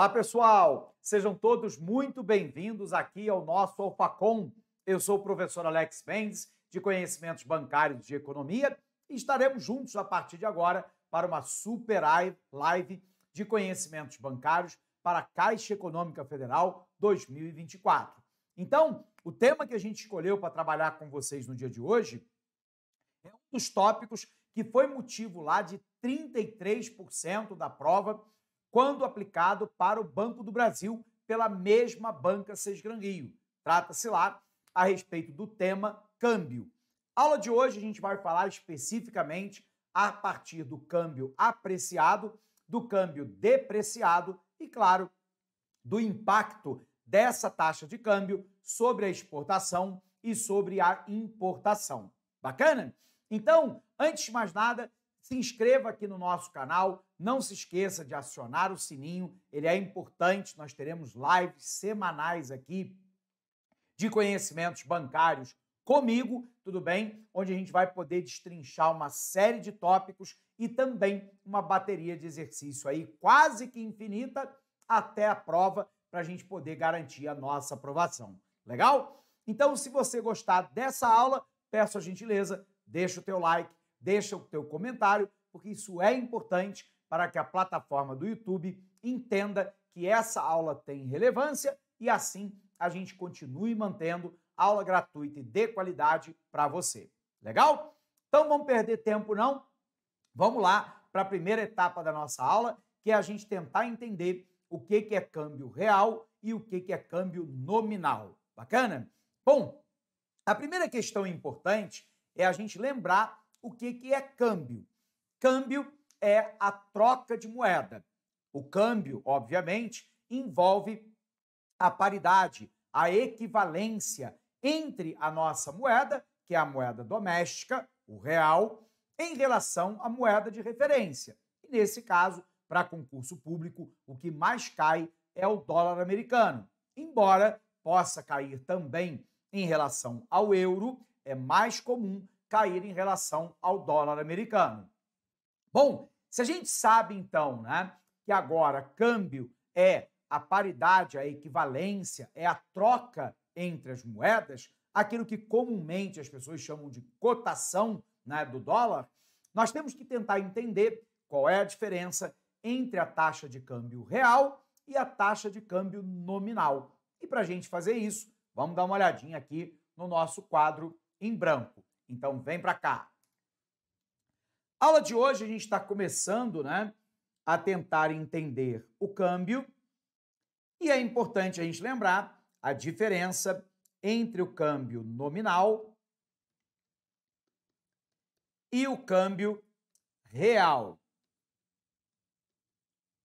Olá, pessoal! Sejam todos muito bem-vindos aqui ao nosso Alfacom. Eu sou o professor Alex Mendes, de Conhecimentos Bancários de Economia, e estaremos juntos a partir de agora para uma super live de conhecimentos bancários para a Caixa Econômica Federal 2024. Então, o tema que a gente escolheu para trabalhar com vocês no dia de hoje é um dos tópicos que foi motivo lá de 33% da prova quando aplicado para o Banco do Brasil pela mesma banca Sesgran Rio. Trata-se lá a respeito do tema câmbio. Aula de hoje a gente vai falar especificamente a partir do câmbio apreciado, do câmbio depreciado e, claro, do impacto dessa taxa de câmbio sobre a exportação e sobre a importação. Bacana? Então, antes de mais nada, se inscreva aqui no nosso canal, não se esqueça de acionar o sininho, ele é importante. Nós teremos lives semanais aqui de conhecimentos bancários comigo, tudo bem? Onde a gente vai poder destrinchar uma série de tópicos e também uma bateria de exercício aí quase que infinita até a prova para a gente poder garantir a nossa aprovação. Legal? Então, se você gostar dessa aula, peço a gentileza, deixa o teu like, deixa o teu comentário, porque isso é importante para que a plataforma do YouTube entenda que essa aula tem relevância e assim a gente continue mantendo aula gratuita e de qualidade para você. Legal? Então vamos perder tempo não? Vamos lá para a primeira etapa da nossa aula, que é a gente tentar entender o que que é câmbio real e o que que é câmbio nominal. Bacana? Bom, a primeira questão importante é a gente lembrar o que que é câmbio. Câmbio é a troca de moeda. O câmbio, obviamente, envolve a paridade, a equivalência entre a nossa moeda, que é a moeda doméstica, o real, em relação à moeda de referência. E nesse caso, para concurso público, o que mais cai é o dólar americano. Embora possa cair também em relação ao euro, é mais comum cair em relação ao dólar americano. Bom, se a gente sabe então, né, que agora câmbio é a paridade, a equivalência, é a troca entre as moedas, aquilo que comumente as pessoas chamam de cotação né, do dólar, nós temos que tentar entender qual é a diferença entre a taxa de câmbio real e a taxa de câmbio nominal. E para a gente fazer isso, vamos dar uma olhadinha aqui no nosso quadro em branco. Então, vem para cá. Aula de hoje a gente está começando, né, a tentar entender o câmbio e é importante a gente lembrar a diferença entre o câmbio nominal e o câmbio real.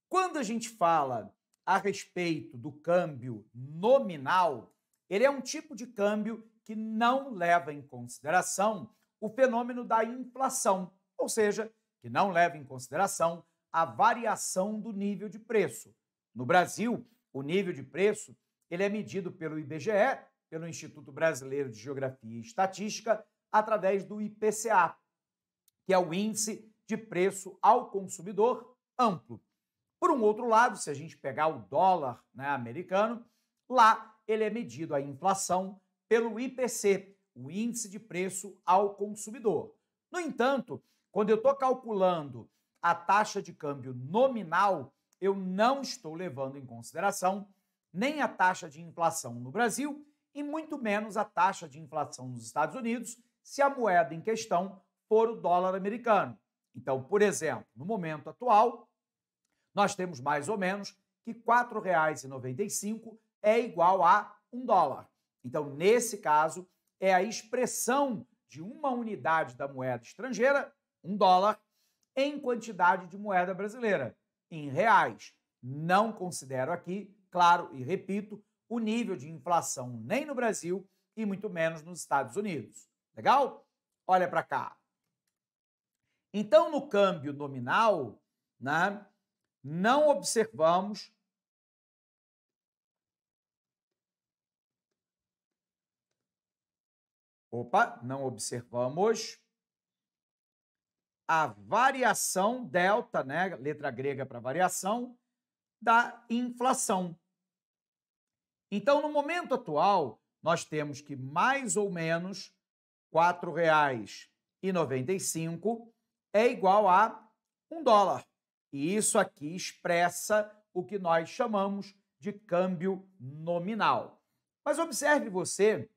Quando a gente fala a respeito do câmbio nominal, ele é um tipo de câmbio que não leva em consideração o fenômeno da inflação ou seja, que não leva em consideração a variação do nível de preço. No Brasil, o nível de preço ele é medido pelo IBGE, pelo Instituto Brasileiro de Geografia e Estatística, através do IPCA, que é o Índice de Preço ao Consumidor Amplo. Por um outro lado, se a gente pegar o dólar né, americano, lá ele é medido a inflação pelo IPC, o Índice de Preço ao Consumidor. No entanto, quando eu estou calculando a taxa de câmbio nominal, eu não estou levando em consideração nem a taxa de inflação no Brasil e muito menos a taxa de inflação nos Estados Unidos, se a moeda em questão for o dólar americano. Então, por exemplo, no momento atual, nós temos mais ou menos que R$ 4,95 é igual a um dólar. Então, nesse caso, é a expressão de uma unidade da moeda estrangeira um dólar, em quantidade de moeda brasileira, em reais. Não considero aqui, claro e repito, o nível de inflação nem no Brasil e muito menos nos Estados Unidos. Legal? Olha para cá. Então, no câmbio nominal, né, não observamos Opa, não observamos a variação delta, né, letra grega para variação, da inflação. Então, no momento atual, nós temos que mais ou menos R$ 4,95 é igual a um dólar. E isso aqui expressa o que nós chamamos de câmbio nominal. Mas observe você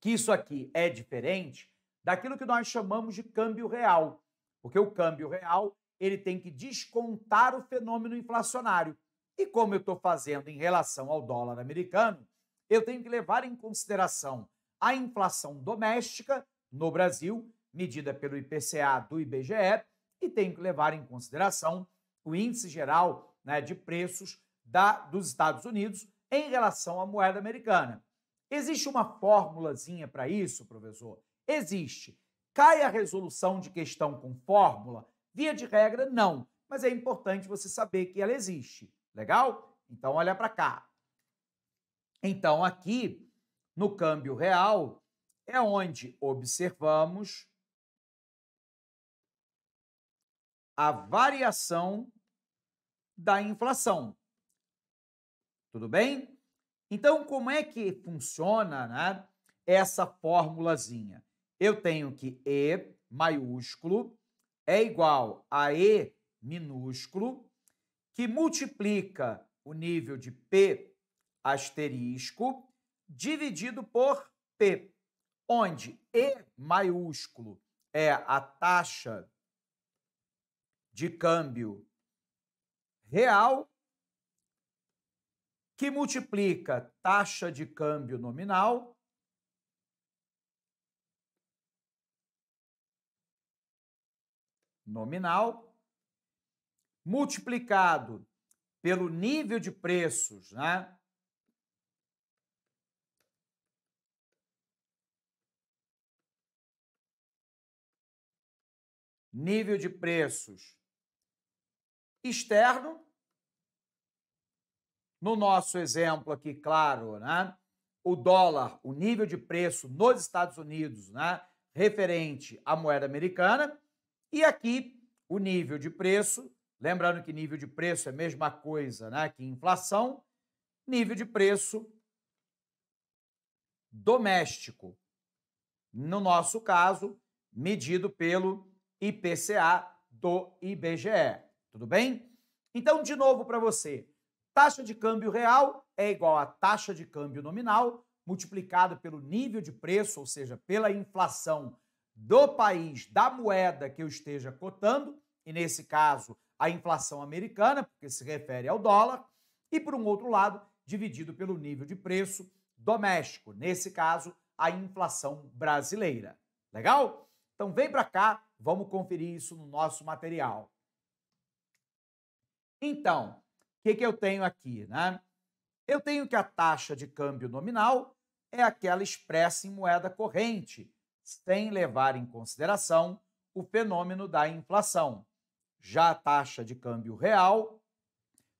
que isso aqui é diferente daquilo que nós chamamos de câmbio real. Porque o câmbio real, ele tem que descontar o fenômeno inflacionário. E como eu estou fazendo em relação ao dólar americano, eu tenho que levar em consideração a inflação doméstica no Brasil, medida pelo IPCA do IBGE, e tenho que levar em consideração o índice geral né, de preços da, dos Estados Unidos em relação à moeda americana. Existe uma fórmulazinha para isso, professor? Existe. Cai a resolução de questão com fórmula? Via de regra, não. Mas é importante você saber que ela existe. Legal? Então, olha para cá. Então, aqui, no câmbio real, é onde observamos a variação da inflação. Tudo bem? Então, como é que funciona né, essa formulazinha? eu tenho que E maiúsculo é igual a E minúsculo, que multiplica o nível de P asterisco dividido por P, onde E maiúsculo é a taxa de câmbio real, que multiplica taxa de câmbio nominal nominal multiplicado pelo nível de preços, né? Nível de preços externo. No nosso exemplo aqui, claro, né? O dólar, o nível de preço nos Estados Unidos, né? Referente à moeda americana e aqui o nível de preço, lembrando que nível de preço é a mesma coisa né, que inflação, nível de preço doméstico. No nosso caso, medido pelo IPCA do IBGE. Tudo bem? Então, de novo para você, taxa de câmbio real é igual à taxa de câmbio nominal multiplicado pelo nível de preço, ou seja, pela inflação do país, da moeda que eu esteja cotando, e nesse caso a inflação americana, porque se refere ao dólar, e por um outro lado, dividido pelo nível de preço doméstico, nesse caso a inflação brasileira. Legal? Então vem para cá, vamos conferir isso no nosso material. Então, o que, que eu tenho aqui, né? Eu tenho que a taxa de câmbio nominal é aquela expressa em moeda corrente, sem levar em consideração o fenômeno da inflação. Já a taxa de câmbio real,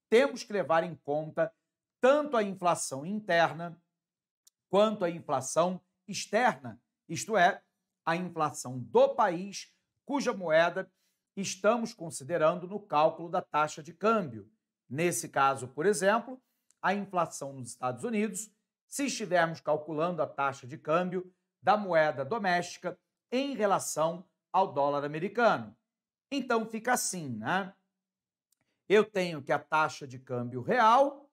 temos que levar em conta tanto a inflação interna quanto a inflação externa, isto é, a inflação do país cuja moeda estamos considerando no cálculo da taxa de câmbio. Nesse caso, por exemplo, a inflação nos Estados Unidos, se estivermos calculando a taxa de câmbio da moeda doméstica em relação ao dólar americano. Então fica assim, né? Eu tenho que a taxa de câmbio real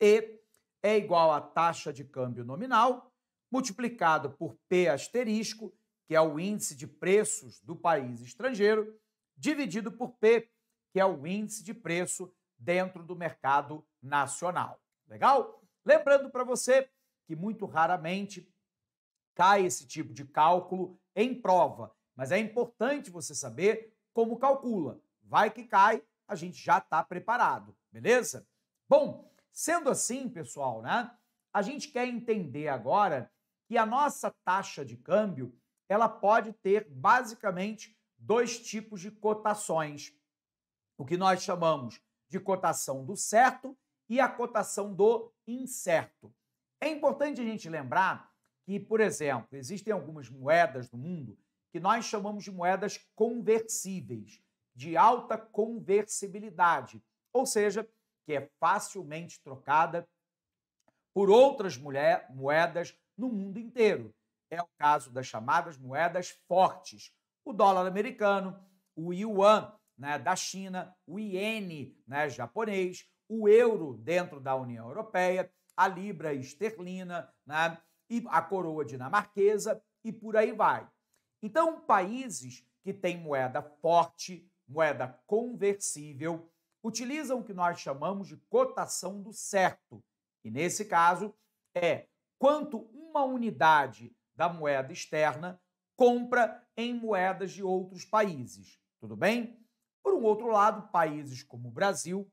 E é igual à taxa de câmbio nominal multiplicado por P asterisco, que é o índice de preços do país estrangeiro, dividido por P, que é o índice de preço dentro do mercado nacional. Legal? Lembrando para você que muito raramente cai esse tipo de cálculo em prova, mas é importante você saber como calcula. Vai que cai, a gente já está preparado, beleza? Bom, sendo assim, pessoal, né? A gente quer entender agora que a nossa taxa de câmbio ela pode ter basicamente dois tipos de cotações. O que nós chamamos de cotação do certo e a cotação do incerto. É importante a gente lembrar que, por exemplo, existem algumas moedas no mundo que nós chamamos de moedas conversíveis, de alta conversibilidade, ou seja, que é facilmente trocada por outras mulher, moedas no mundo inteiro. É o caso das chamadas moedas fortes, o dólar americano, o yuan né, da China, o iene né, japonês, o euro dentro da União Europeia, a libra esterlina, né, e a coroa dinamarquesa e por aí vai. Então, países que têm moeda forte, moeda conversível, utilizam o que nós chamamos de cotação do certo, e nesse caso é quanto uma unidade da moeda externa compra em moedas de outros países. Tudo bem? Por um outro lado, países como o Brasil,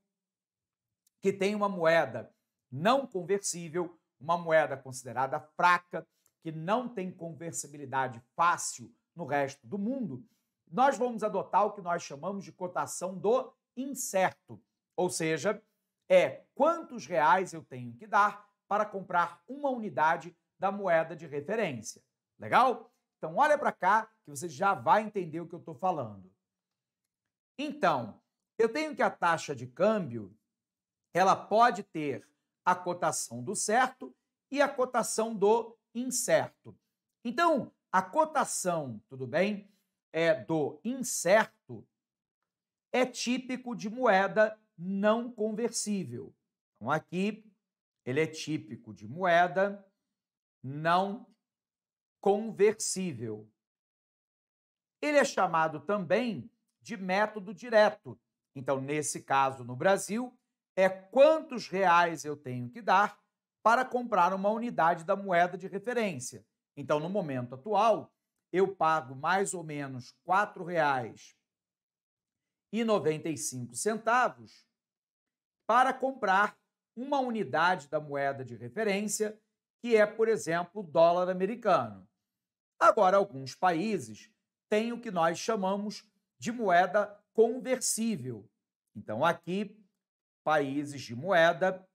que tem uma moeda não conversível, uma moeda considerada fraca, que não tem conversibilidade fácil no resto do mundo, nós vamos adotar o que nós chamamos de cotação do incerto, ou seja, é quantos reais eu tenho que dar para comprar uma unidade da moeda de referência. Legal? Então olha para cá que você já vai entender o que eu estou falando. Então, eu tenho que a taxa de câmbio ela pode ter a cotação do certo e a cotação do incerto. Então, a cotação, tudo bem, é do incerto é típico de moeda não conversível. Então, aqui ele é típico de moeda não conversível. Ele é chamado também de método direto. Então, nesse caso, no Brasil, é quantos reais eu tenho que dar para comprar uma unidade da moeda de referência. Então, no momento atual, eu pago mais ou menos R$ 4,95 para comprar uma unidade da moeda de referência, que é, por exemplo, o dólar americano. Agora, alguns países têm o que nós chamamos de moeda conversível. Então, aqui países de moeda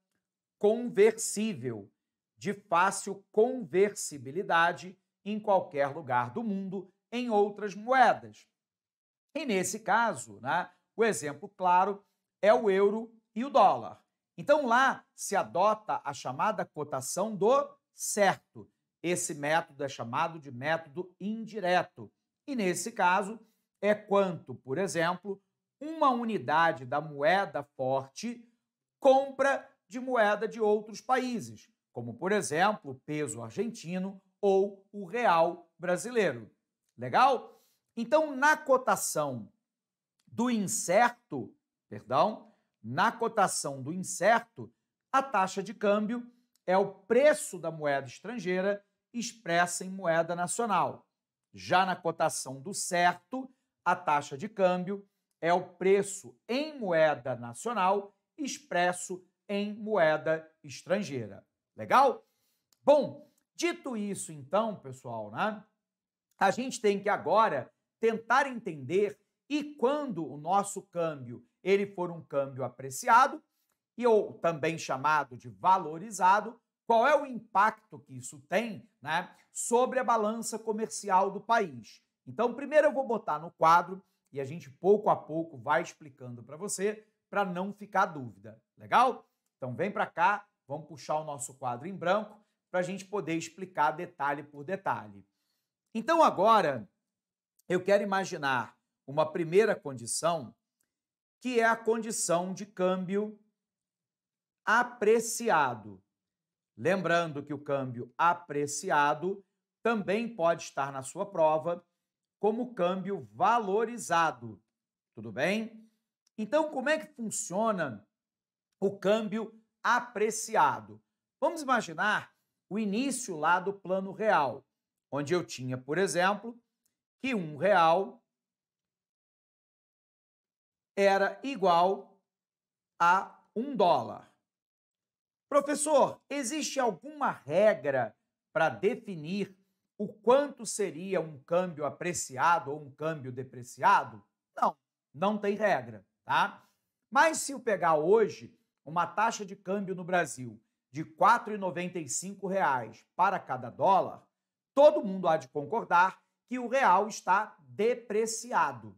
conversível, de fácil conversibilidade em qualquer lugar do mundo em outras moedas. E nesse caso, né, o exemplo claro é o euro e o dólar. Então lá se adota a chamada cotação do certo. Esse método é chamado de método indireto. E nesse caso, é quanto, por exemplo, uma unidade da moeda forte compra de moeda de outros países, como por exemplo o peso argentino ou o real brasileiro. Legal? Então, na cotação do incerto, perdão, na cotação do incerto, a taxa de câmbio é o preço da moeda estrangeira expressa em moeda nacional. Já na cotação do certo, a taxa de câmbio é o preço em moeda nacional expresso em moeda estrangeira. Legal? Bom, dito isso então, pessoal, né? A gente tem que agora tentar entender e quando o nosso câmbio, ele for um câmbio apreciado e ou também chamado de valorizado, qual é o impacto que isso tem, né, sobre a balança comercial do país. Então, primeiro eu vou botar no quadro e a gente pouco a pouco vai explicando para você para não ficar dúvida. Legal? Então vem para cá, vamos puxar o nosso quadro em branco para a gente poder explicar detalhe por detalhe. Então agora eu quero imaginar uma primeira condição que é a condição de câmbio apreciado. Lembrando que o câmbio apreciado também pode estar na sua prova como câmbio valorizado. Tudo bem? Então, como é que funciona o câmbio apreciado? Vamos imaginar o início lá do plano real, onde eu tinha, por exemplo, que um real era igual a um dólar. Professor, existe alguma regra para definir o quanto seria um câmbio apreciado ou um câmbio depreciado? Não, não tem regra, tá? Mas se eu pegar hoje uma taxa de câmbio no Brasil de R$ 4,95 para cada dólar, todo mundo há de concordar que o real está depreciado.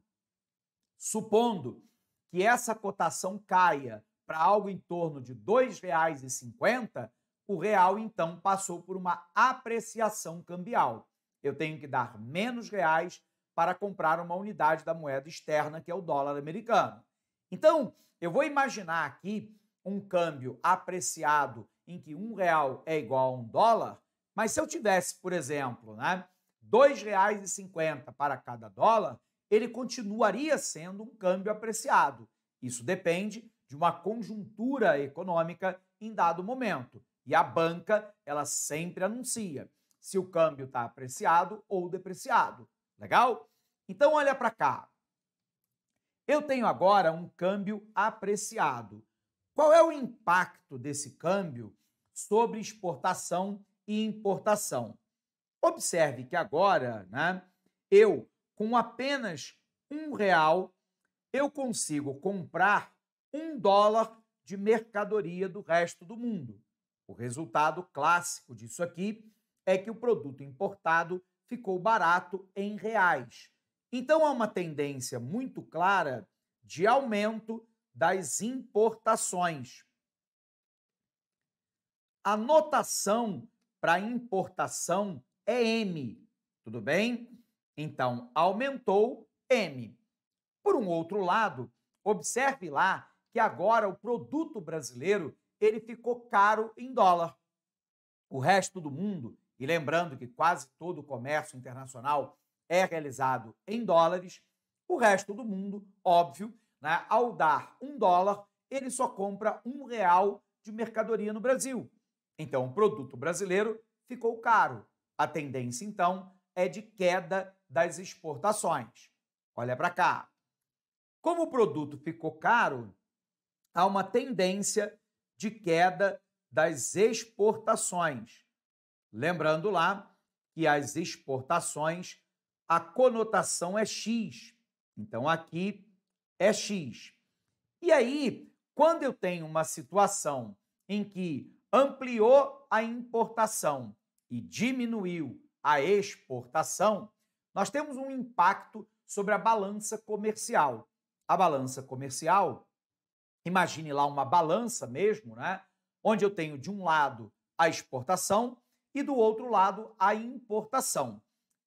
Supondo que essa cotação caia para algo em torno de R$ 2,50, o real então passou por uma apreciação cambial. Eu tenho que dar menos reais para comprar uma unidade da moeda externa, que é o dólar americano. Então, eu vou imaginar aqui um câmbio apreciado em que um real é igual a um dólar, mas se eu tivesse, por exemplo, né, R$ 2,50 para cada dólar, ele continuaria sendo um câmbio apreciado. Isso depende de uma conjuntura econômica em dado momento. E a banca, ela sempre anuncia se o câmbio está apreciado ou depreciado. Legal? Então, olha para cá. Eu tenho agora um câmbio apreciado. Qual é o impacto desse câmbio sobre exportação e importação? Observe que agora, né, eu, com apenas um real, eu consigo comprar um dólar de mercadoria do resto do mundo. O resultado clássico disso aqui é que o produto importado ficou barato em reais. Então há uma tendência muito clara de aumento das importações. A notação para importação é M, tudo bem? Então aumentou M. Por um outro lado, observe lá que agora o produto brasileiro ele ficou caro em dólar. O resto do mundo, e lembrando que quase todo o comércio internacional é realizado em dólares, o resto do mundo, óbvio, né, ao dar um dólar, ele só compra um real de mercadoria no Brasil. Então, o produto brasileiro ficou caro. A tendência, então, é de queda das exportações. Olha para cá. Como o produto ficou caro, há uma tendência de queda das exportações. Lembrando lá que as exportações, a conotação é X. Então aqui é X. E aí, quando eu tenho uma situação em que ampliou a importação e diminuiu a exportação, nós temos um impacto sobre a balança comercial. A balança comercial Imagine lá uma balança mesmo, né? Onde eu tenho de um lado a exportação e do outro lado a importação.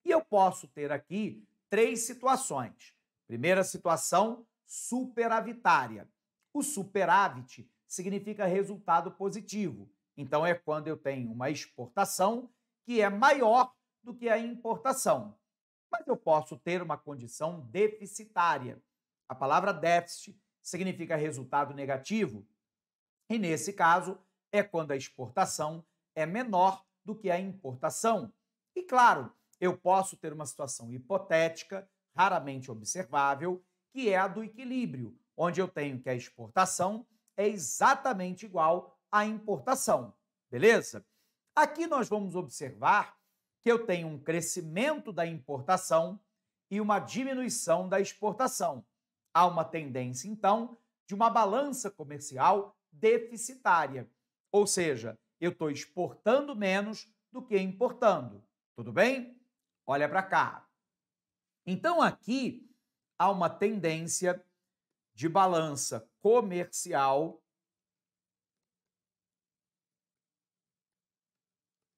E eu posso ter aqui três situações. Primeira situação, superavitária. O superávit significa resultado positivo. Então é quando eu tenho uma exportação que é maior do que a importação. Mas eu posso ter uma condição deficitária. A palavra déficit significa resultado negativo, e nesse caso é quando a exportação é menor do que a importação. E claro, eu posso ter uma situação hipotética, raramente observável, que é a do equilíbrio, onde eu tenho que a exportação é exatamente igual à importação, beleza? Aqui nós vamos observar que eu tenho um crescimento da importação e uma diminuição da exportação. Há uma tendência, então, de uma balança comercial deficitária, ou seja, eu estou exportando menos do que importando. Tudo bem? Olha para cá. Então, aqui há uma tendência de balança comercial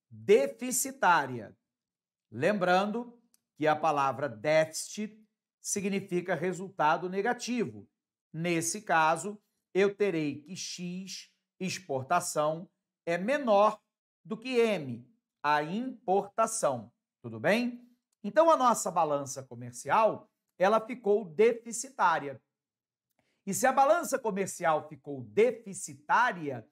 deficitária. Lembrando que a palavra déficit significa resultado negativo. Nesse caso, eu terei que X exportação é menor do que M, a importação. Tudo bem? Então a nossa balança comercial, ela ficou deficitária. E se a balança comercial ficou deficitária,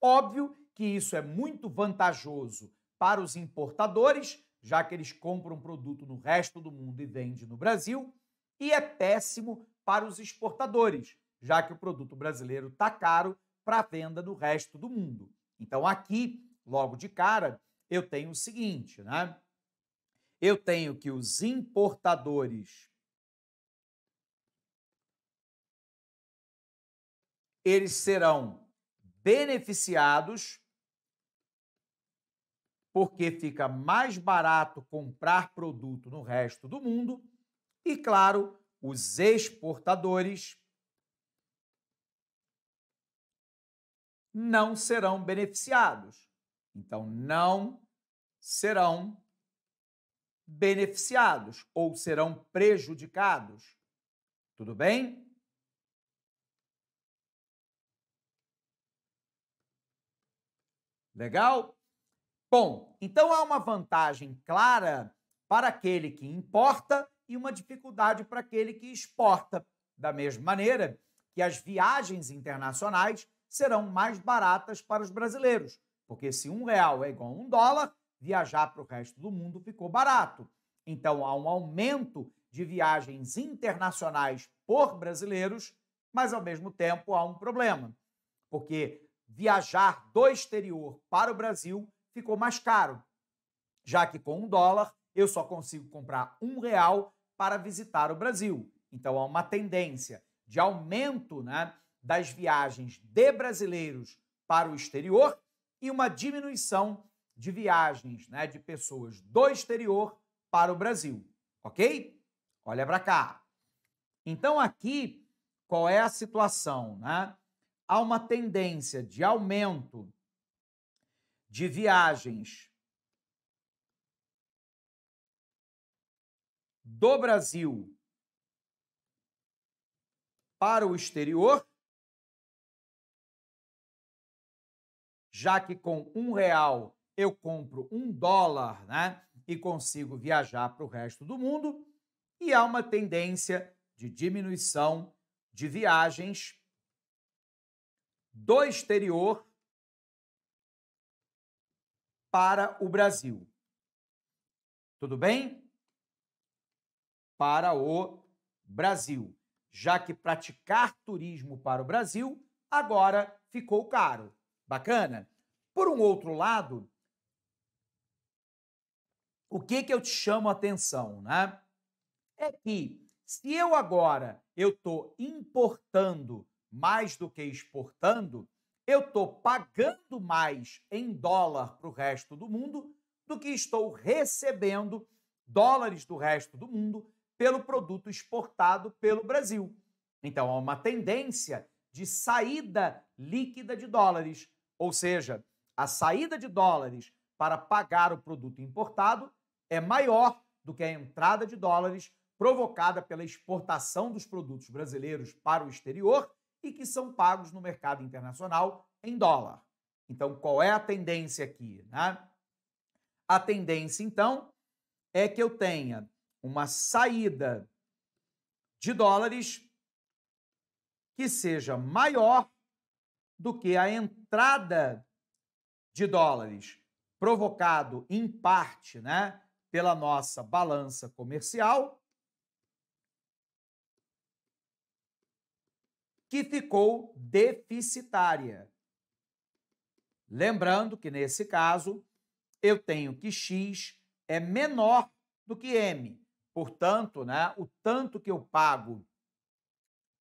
óbvio que isso é muito vantajoso para os importadores, já que eles compram produto no resto do mundo e vendem no Brasil, e é péssimo para os exportadores, já que o produto brasileiro está caro para venda no resto do mundo. Então, aqui, logo de cara, eu tenho o seguinte, né? Eu tenho que os importadores eles serão beneficiados porque fica mais barato comprar produto no resto do mundo e, claro, os exportadores não serão beneficiados. Então, não serão beneficiados ou serão prejudicados. Tudo bem? Legal? Bom, então há uma vantagem clara para aquele que importa e uma dificuldade para aquele que exporta. Da mesma maneira que as viagens internacionais serão mais baratas para os brasileiros, porque se um real é igual a um dólar, viajar para o resto do mundo ficou barato. Então há um aumento de viagens internacionais por brasileiros, mas ao mesmo tempo há um problema, porque viajar do exterior para o Brasil ficou mais caro, já que com um dólar eu só consigo comprar um real para visitar o Brasil. Então há uma tendência de aumento né, das viagens de brasileiros para o exterior e uma diminuição de viagens né, de pessoas do exterior para o Brasil. Ok? Olha para cá. Então, aqui, qual é a situação? Né? Há uma tendência de aumento de viagens do Brasil para o exterior, já que com um real eu compro um dólar né, e consigo viajar para o resto do mundo, e há uma tendência de diminuição de viagens do exterior para o Brasil. Tudo bem? para o Brasil, já que praticar turismo para o Brasil agora ficou caro. Bacana? Por um outro lado, o que que eu te chamo a atenção, né? É que se eu agora eu estou importando mais do que exportando, eu estou pagando mais em dólar para o resto do mundo do que estou recebendo dólares do resto do mundo pelo produto exportado pelo Brasil. Então, há uma tendência de saída líquida de dólares, ou seja, a saída de dólares para pagar o produto importado é maior do que a entrada de dólares provocada pela exportação dos produtos brasileiros para o exterior e que são pagos no mercado internacional em dólar. Então, qual é a tendência aqui? Né? A tendência, então, é que eu tenha uma saída de dólares que seja maior do que a entrada de dólares, provocado em parte, né, pela nossa balança comercial, que ficou deficitária. Lembrando que nesse caso eu tenho que x é menor do que m. Portanto, né, o tanto que eu pago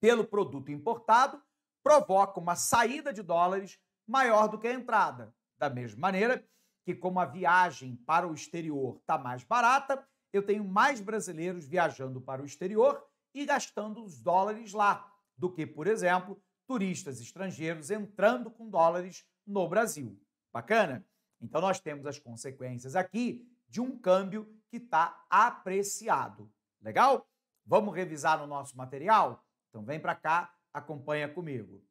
pelo produto importado provoca uma saída de dólares maior do que a entrada. Da mesma maneira que, como a viagem para o exterior está mais barata, eu tenho mais brasileiros viajando para o exterior e gastando os dólares lá, do que, por exemplo, turistas estrangeiros entrando com dólares no Brasil. Bacana? Então, nós temos as consequências aqui de um câmbio que está apreciado. Legal? Vamos revisar no nosso material? Então vem para cá, acompanha comigo.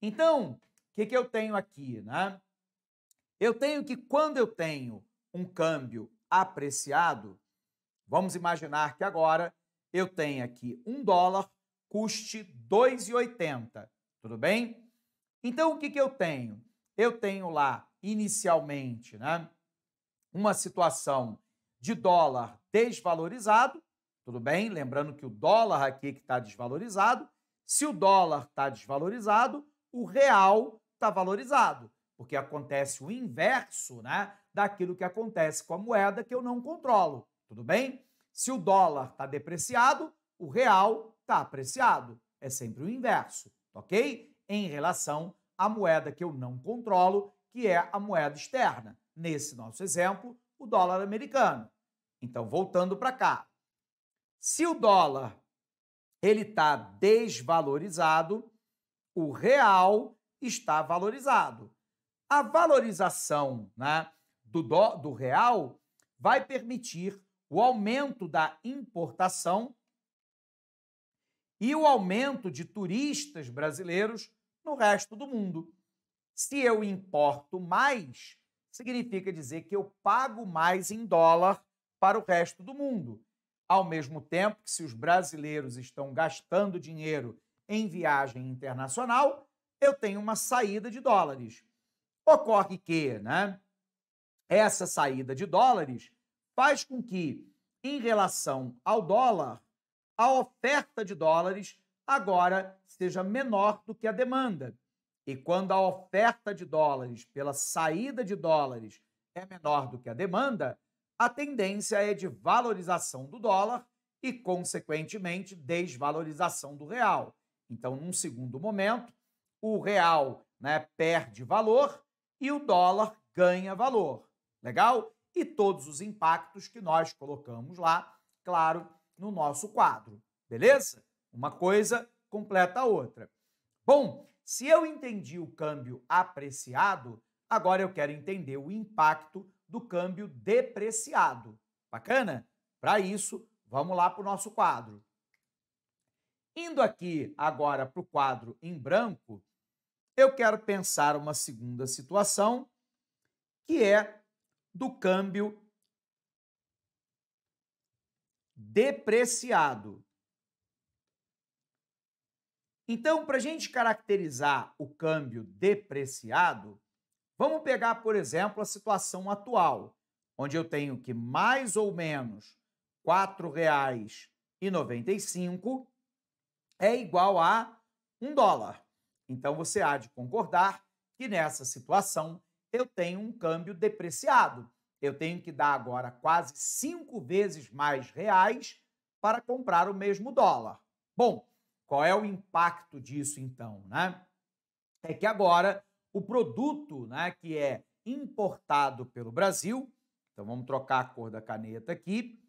Então, o que, que eu tenho aqui? Né? Eu tenho que quando eu tenho um câmbio apreciado, vamos imaginar que agora eu tenho aqui um dólar, custe 2,80, tudo bem? Então, o que, que eu tenho? Eu tenho lá, inicialmente, né, uma situação de dólar desvalorizado, tudo bem? Lembrando que o dólar aqui que está desvalorizado, se o dólar está desvalorizado, o real está valorizado, porque acontece o inverso né, daquilo que acontece com a moeda que eu não controlo, tudo bem? Se o dólar está depreciado, o real está apreciado. É sempre o inverso, ok? Em relação à moeda que eu não controlo, que é a moeda externa. Nesse nosso exemplo, o dólar americano. Então, voltando para cá. Se o dólar ele está desvalorizado, o real está valorizado. A valorização né, do, do, do real vai permitir o aumento da importação e o aumento de turistas brasileiros no resto do mundo. Se eu importo mais, significa dizer que eu pago mais em dólar para o resto do mundo. Ao mesmo tempo que, se os brasileiros estão gastando dinheiro em viagem internacional, eu tenho uma saída de dólares. Ocorre que, né? Essa saída de dólares faz com que, em relação ao dólar, a oferta de dólares agora seja menor do que a demanda. E quando a oferta de dólares pela saída de dólares é menor do que a demanda, a tendência é de valorização do dólar e, consequentemente, desvalorização do real. Então, num segundo momento, o real né, perde valor e o dólar ganha valor. Legal? E todos os impactos que nós colocamos lá, claro, no nosso quadro. Beleza? Uma coisa completa a outra. Bom, se eu entendi o câmbio apreciado, agora eu quero entender o impacto do câmbio depreciado. Bacana? Para isso, vamos lá para o nosso quadro. Indo aqui agora para o quadro em branco, eu quero pensar uma segunda situação, que é do câmbio depreciado. Então, para a gente caracterizar o câmbio depreciado, vamos pegar, por exemplo, a situação atual, onde eu tenho que mais ou menos R$ 4,95 é igual a um dólar. Então, você há de concordar que nessa situação eu tenho um câmbio depreciado. Eu tenho que dar agora quase cinco vezes mais reais para comprar o mesmo dólar. Bom, qual é o impacto disso, então? Né? É que agora o produto né, que é importado pelo Brasil, então vamos trocar a cor da caneta aqui,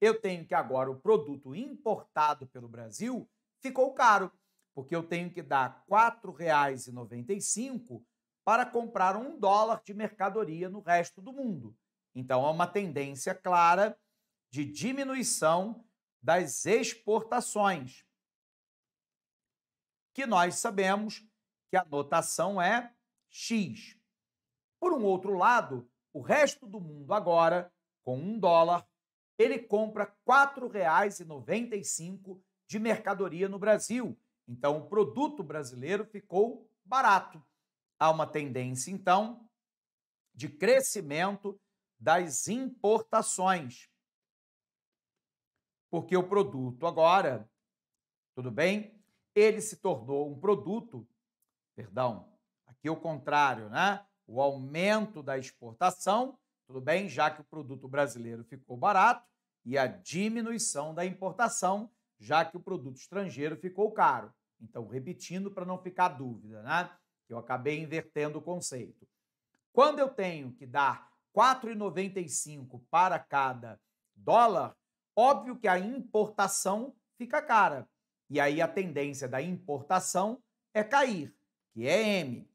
eu tenho que agora o produto importado pelo Brasil ficou caro, porque eu tenho que dar R$ 4,95 para comprar um dólar de mercadoria no resto do mundo. Então, é uma tendência clara de diminuição das exportações que nós sabemos que a notação é X. Por um outro lado, o resto do mundo agora, com um dólar, ele compra R$ 4,95 de mercadoria no Brasil. Então, o produto brasileiro ficou barato. Há uma tendência, então, de crescimento das importações. Porque o produto agora, tudo bem, ele se tornou um produto, perdão, aqui é o contrário, né? O aumento da exportação, tudo bem, já que o produto brasileiro ficou barato, e a diminuição da importação, já que o produto estrangeiro ficou caro. Então, repetindo para não ficar dúvida, né? Eu acabei invertendo o conceito. Quando eu tenho que dar 4,95 para cada dólar, óbvio que a importação fica cara, e aí a tendência da importação é cair, que é M.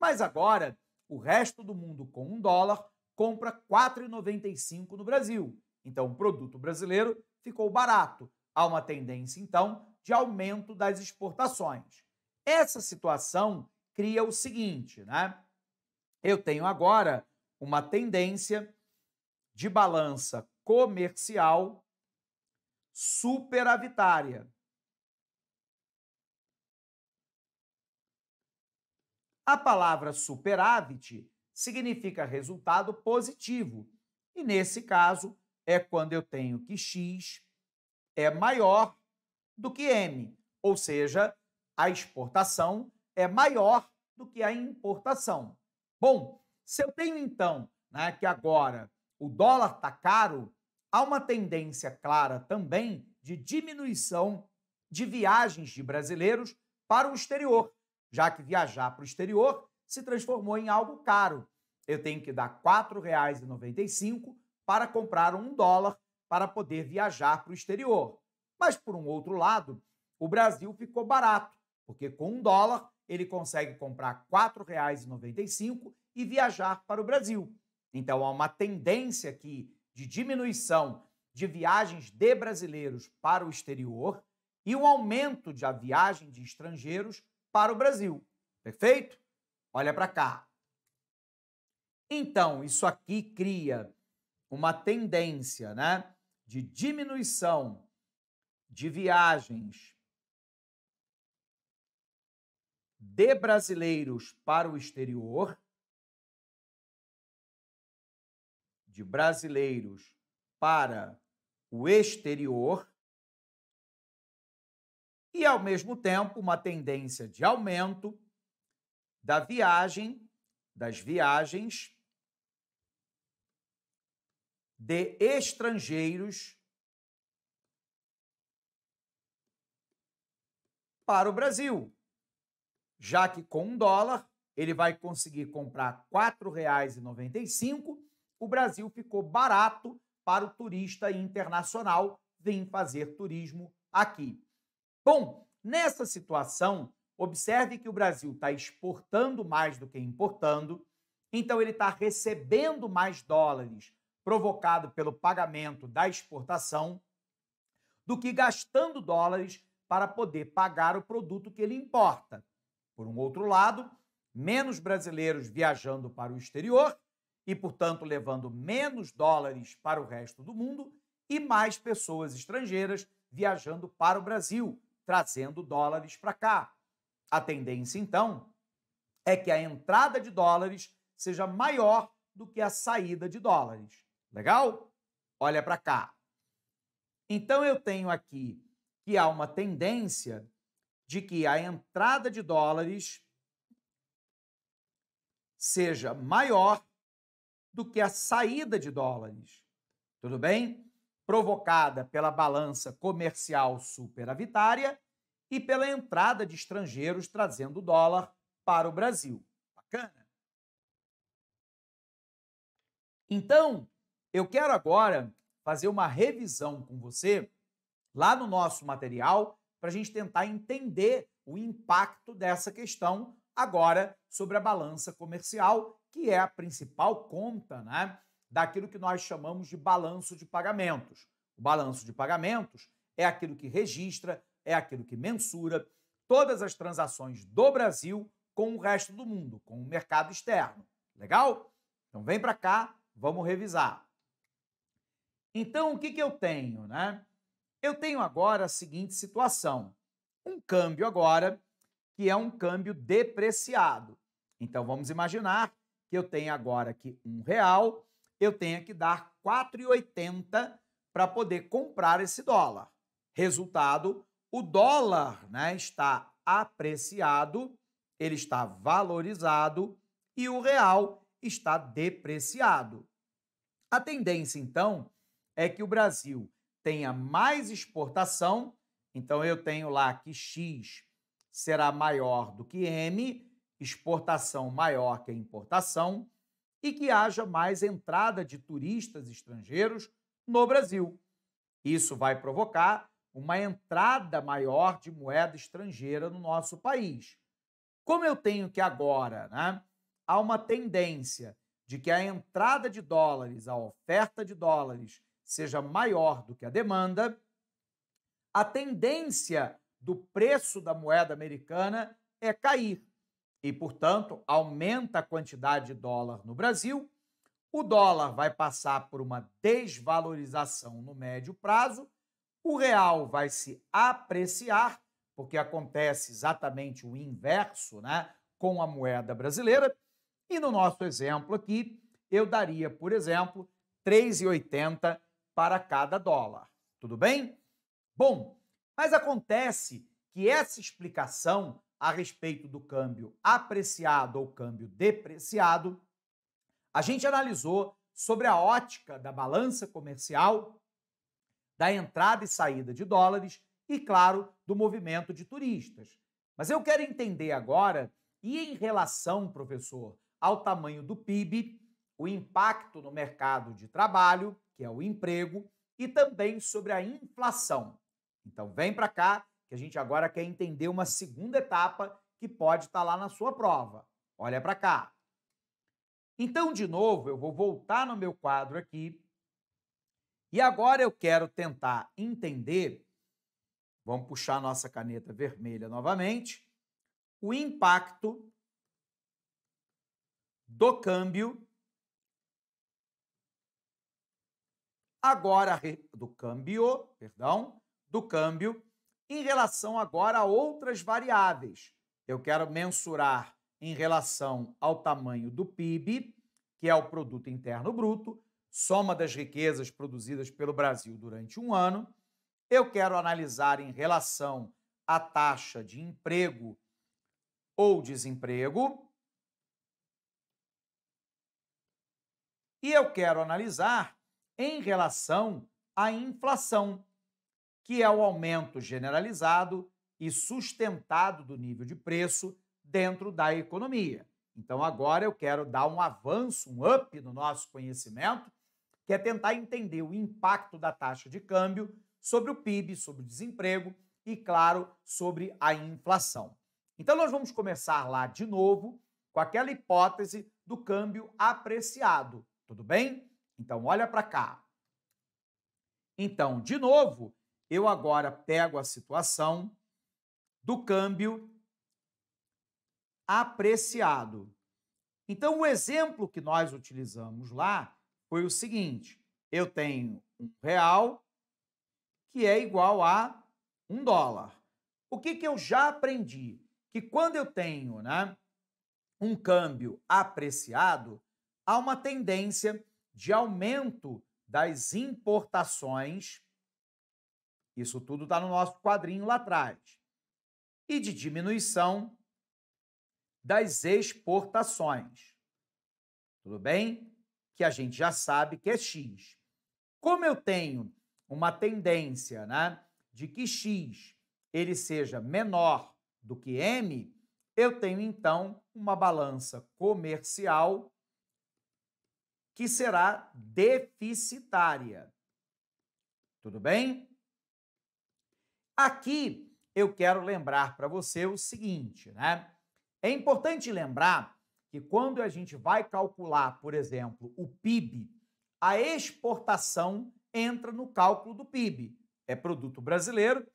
Mas agora, o resto do mundo com um dólar compra 4,95 no Brasil. Então, o produto brasileiro ficou barato. Há uma tendência, então, de aumento das exportações. Essa situação cria o seguinte, né? Eu tenho agora uma tendência de balança comercial superavitária. A palavra superávit significa resultado positivo. E nesse caso, é quando eu tenho que X é maior do que M, ou seja, a exportação é maior do que a importação. Bom, se eu tenho então né, que agora o dólar está caro, há uma tendência clara também de diminuição de viagens de brasileiros para o exterior já que viajar para o exterior se transformou em algo caro. Eu tenho que dar R$ 4,95 para comprar um dólar para poder viajar para o exterior. Mas, por um outro lado, o Brasil ficou barato, porque com um dólar ele consegue comprar R$ 4,95 e viajar para o Brasil. Então, há uma tendência aqui de diminuição de viagens de brasileiros para o exterior e um aumento da viagem de estrangeiros para o Brasil. Perfeito? Olha para cá. Então, isso aqui cria uma tendência né, de diminuição de viagens de brasileiros para o exterior, de brasileiros para o exterior, e, ao mesmo tempo, uma tendência de aumento da viagem, das viagens de estrangeiros para o Brasil, já que com um dólar ele vai conseguir comprar R$ 4,95, o Brasil ficou barato para o turista internacional vir fazer turismo aqui. Bom, nessa situação, observe que o Brasil está exportando mais do que importando, então ele está recebendo mais dólares provocado pelo pagamento da exportação do que gastando dólares para poder pagar o produto que ele importa. Por um outro lado, menos brasileiros viajando para o exterior e, portanto, levando menos dólares para o resto do mundo e mais pessoas estrangeiras viajando para o Brasil, trazendo dólares para cá. A tendência, então, é que a entrada de dólares seja maior do que a saída de dólares. Legal? Olha para cá. Então, eu tenho aqui que há uma tendência de que a entrada de dólares seja maior do que a saída de dólares. Tudo bem? provocada pela balança comercial superavitária e pela entrada de estrangeiros trazendo dólar para o Brasil. Bacana? Então, eu quero agora fazer uma revisão com você lá no nosso material para a gente tentar entender o impacto dessa questão agora sobre a balança comercial, que é a principal conta, né? daquilo que nós chamamos de balanço de pagamentos. O balanço de pagamentos é aquilo que registra, é aquilo que mensura todas as transações do Brasil com o resto do mundo, com o mercado externo. Legal? Então vem para cá, vamos revisar. Então o que, que eu tenho, né? Eu tenho agora a seguinte situação: um câmbio agora que é um câmbio depreciado. Então vamos imaginar que eu tenho agora aqui um real eu tenha que dar 4,80 para poder comprar esse dólar. Resultado, o dólar né, está apreciado, ele está valorizado e o real está depreciado. A tendência, então, é que o Brasil tenha mais exportação, então eu tenho lá que X será maior do que M, exportação maior que a importação, e que haja mais entrada de turistas estrangeiros no Brasil. Isso vai provocar uma entrada maior de moeda estrangeira no nosso país. Como eu tenho que agora, né, há uma tendência de que a entrada de dólares, a oferta de dólares, seja maior do que a demanda, a tendência do preço da moeda americana é cair e, portanto, aumenta a quantidade de dólar no Brasil, o dólar vai passar por uma desvalorização no médio prazo, o real vai se apreciar, porque acontece exatamente o inverso né, com a moeda brasileira. E no nosso exemplo aqui, eu daria, por exemplo, 3,80 para cada dólar. Tudo bem? Bom, mas acontece que essa explicação a respeito do câmbio apreciado ou câmbio depreciado, a gente analisou sobre a ótica da balança comercial, da entrada e saída de dólares e, claro, do movimento de turistas. Mas eu quero entender agora, e em relação, professor, ao tamanho do PIB, o impacto no mercado de trabalho, que é o emprego, e também sobre a inflação. Então, vem para cá que a gente agora quer entender uma segunda etapa que pode estar tá lá na sua prova. Olha para cá. Então, de novo, eu vou voltar no meu quadro aqui. E agora eu quero tentar entender. Vamos puxar nossa caneta vermelha novamente. O impacto do câmbio agora do câmbio, perdão, do câmbio em relação agora a outras variáveis, eu quero mensurar em relação ao tamanho do PIB, que é o produto interno bruto, soma das riquezas produzidas pelo Brasil durante um ano. Eu quero analisar em relação à taxa de emprego ou desemprego. E eu quero analisar em relação à inflação que é o aumento generalizado e sustentado do nível de preço dentro da economia. Então, agora eu quero dar um avanço, um up no nosso conhecimento, que é tentar entender o impacto da taxa de câmbio sobre o PIB, sobre o desemprego e, claro, sobre a inflação. Então, nós vamos começar lá de novo com aquela hipótese do câmbio apreciado, tudo bem? Então, olha para cá. Então, de novo, eu agora pego a situação do câmbio apreciado. Então, o exemplo que nós utilizamos lá foi o seguinte: eu tenho um real que é igual a um dólar. O que, que eu já aprendi? Que quando eu tenho né, um câmbio apreciado, há uma tendência de aumento das importações isso tudo está no nosso quadrinho lá atrás. E de diminuição das exportações. Tudo bem? Que a gente já sabe que é X. Como eu tenho uma tendência né, de que X ele seja menor do que M, eu tenho então uma balança comercial que será deficitária. Tudo bem? Aqui eu quero lembrar para você o seguinte, né? É importante lembrar que quando a gente vai calcular, por exemplo, o PIB, a exportação entra no cálculo do PIB. É produto brasileiro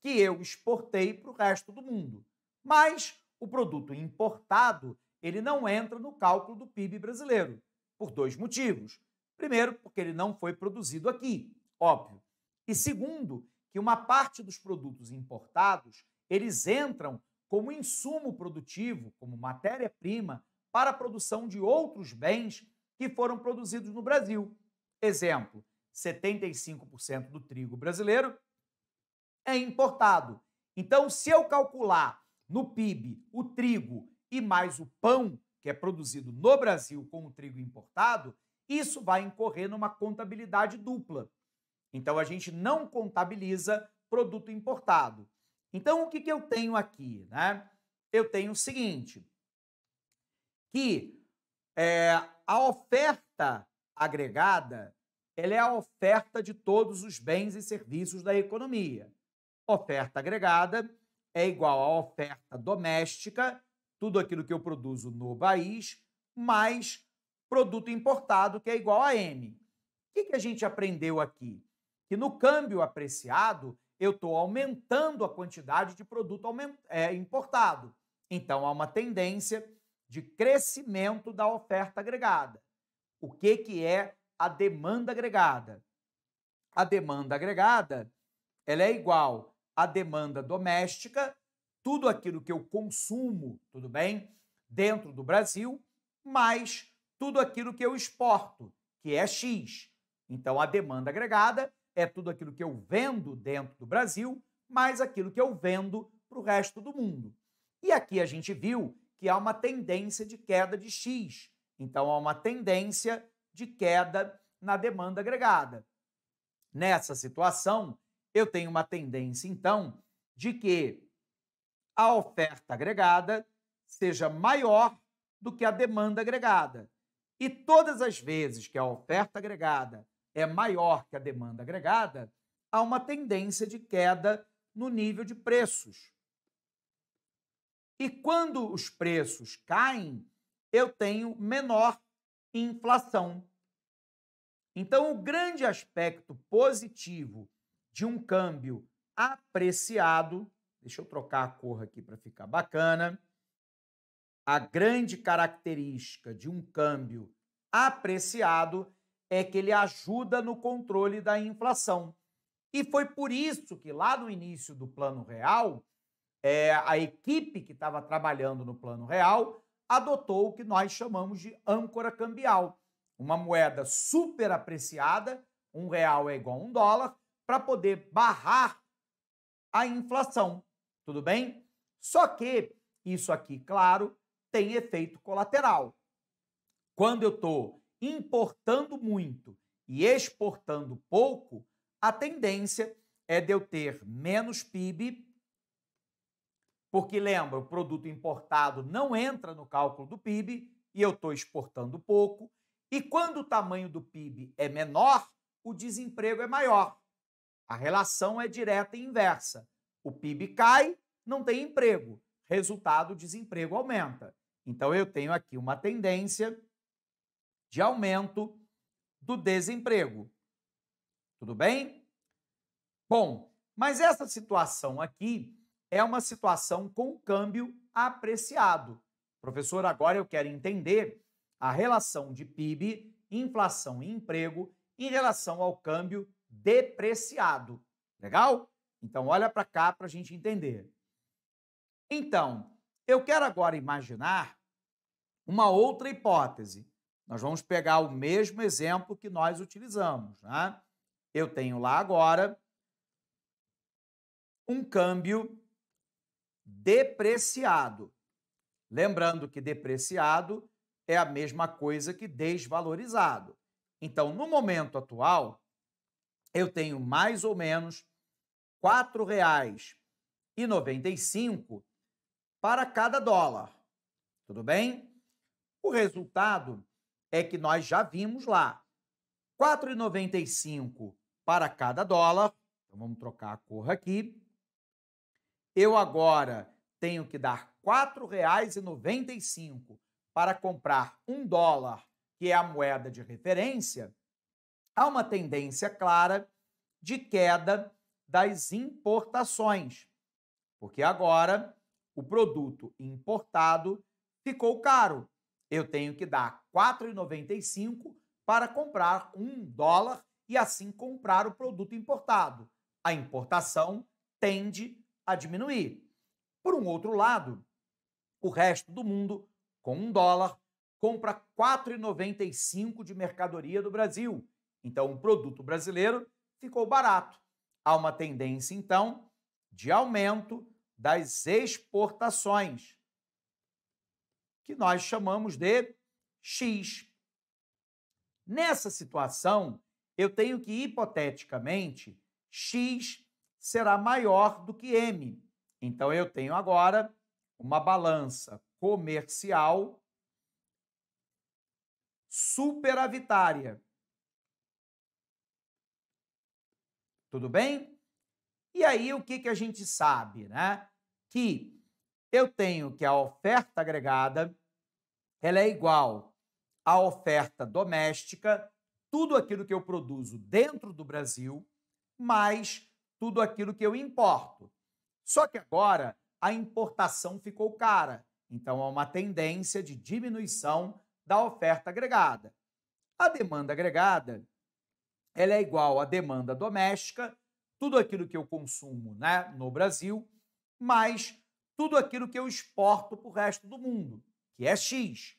que eu exportei para o resto do mundo. Mas o produto importado, ele não entra no cálculo do PIB brasileiro, por dois motivos. Primeiro, porque ele não foi produzido aqui, óbvio. E segundo, que uma parte dos produtos importados, eles entram como insumo produtivo, como matéria-prima para a produção de outros bens que foram produzidos no Brasil. Exemplo, 75% do trigo brasileiro é importado. Então, se eu calcular no PIB o trigo e mais o pão que é produzido no Brasil com o trigo importado, isso vai incorrer numa contabilidade dupla. Então a gente não contabiliza produto importado. Então o que, que eu tenho aqui? Né? Eu tenho o seguinte: que é, a oferta agregada ela é a oferta de todos os bens e serviços da economia. Oferta agregada é igual à oferta doméstica, tudo aquilo que eu produzo no país, mais produto importado, que é igual a M. O que, que a gente aprendeu aqui? que no câmbio apreciado eu estou aumentando a quantidade de produto é, importado. Então há uma tendência de crescimento da oferta agregada. O que, que é a demanda agregada? A demanda agregada ela é igual à demanda doméstica, tudo aquilo que eu consumo, tudo bem, dentro do Brasil, mais tudo aquilo que eu exporto, que é X. Então a demanda agregada é tudo aquilo que eu vendo dentro do Brasil, mais aquilo que eu vendo para o resto do mundo. E aqui a gente viu que há uma tendência de queda de X. Então há uma tendência de queda na demanda agregada. Nessa situação, eu tenho uma tendência, então, de que a oferta agregada seja maior do que a demanda agregada. E todas as vezes que a oferta agregada é maior que a demanda agregada, há uma tendência de queda no nível de preços. E quando os preços caem, eu tenho menor inflação. Então, o grande aspecto positivo de um câmbio apreciado, deixa eu trocar a cor aqui para ficar bacana. A grande característica de um câmbio apreciado é que ele ajuda no controle da inflação. E foi por isso que lá no início do Plano Real, é, a equipe que estava trabalhando no Plano Real adotou o que nós chamamos de âncora cambial, uma moeda super apreciada, um real é igual a um dólar, para poder barrar a inflação. Tudo bem? Só que isso aqui, claro, tem efeito colateral. Quando eu estou importando muito e exportando pouco, a tendência é de eu ter menos PIB, porque lembra, o produto importado não entra no cálculo do PIB e eu estou exportando pouco. E quando o tamanho do PIB é menor, o desemprego é maior. A relação é direta e inversa. O PIB cai, não tem emprego. Resultado, o desemprego aumenta. Então eu tenho aqui uma tendência de aumento do desemprego. Tudo bem? Bom, mas essa situação aqui é uma situação com câmbio apreciado. Professor, agora eu quero entender a relação de PIB, inflação e emprego em relação ao câmbio depreciado. Legal? Então, olha para cá para a gente entender. Então, eu quero agora imaginar uma outra hipótese. Nós vamos pegar o mesmo exemplo que nós utilizamos. Né? Eu tenho lá agora um câmbio depreciado. Lembrando que depreciado é a mesma coisa que desvalorizado. Então, no momento atual, eu tenho mais ou menos R$ 4,95 para cada dólar. Tudo bem? O resultado é que nós já vimos lá. 4,95 para cada dólar. Então vamos trocar a cor aqui. Eu agora tenho que dar R$ 4,95 para comprar um dólar, que é a moeda de referência. Há uma tendência clara de queda das importações, porque agora o produto importado ficou caro. Eu tenho que dar 4,95 para comprar um dólar e assim comprar o produto importado. A importação tende a diminuir. Por um outro lado, o resto do mundo, com um dólar, compra 4,95 de mercadoria do Brasil. Então, o produto brasileiro ficou barato. Há uma tendência, então, de aumento das exportações que nós chamamos de X. Nessa situação, eu tenho que hipoteticamente X será maior do que M. Então eu tenho agora uma balança comercial superavitária. Tudo bem? E aí o que, que a gente sabe, né? Que eu tenho que a oferta agregada ela é igual à oferta doméstica, tudo aquilo que eu produzo dentro do Brasil, mais tudo aquilo que eu importo. Só que agora a importação ficou cara, então há uma tendência de diminuição da oferta agregada. A demanda agregada ela é igual à demanda doméstica, tudo aquilo que eu consumo né, no Brasil, mais tudo aquilo que eu exporto para o resto do mundo, que é X.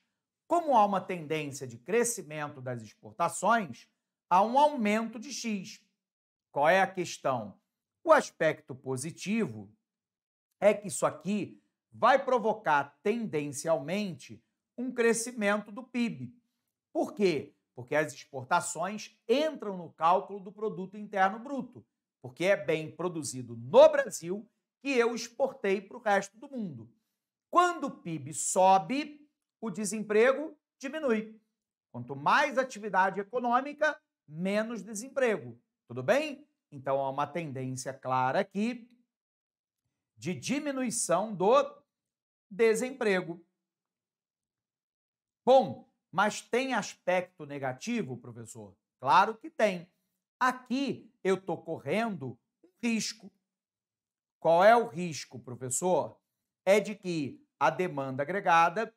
Como há uma tendência de crescimento das exportações, há um aumento de X. Qual é a questão? O aspecto positivo é que isso aqui vai provocar tendencialmente um crescimento do PIB. Por quê? Porque as exportações entram no cálculo do produto interno bruto, porque é bem produzido no Brasil que eu exportei para o resto do mundo. Quando o PIB sobe, o desemprego diminui. Quanto mais atividade econômica, menos desemprego. Tudo bem? Então há uma tendência clara aqui de diminuição do desemprego. Bom, mas tem aspecto negativo, professor? Claro que tem. Aqui eu estou correndo um risco. Qual é o risco, professor? É de que a demanda agregada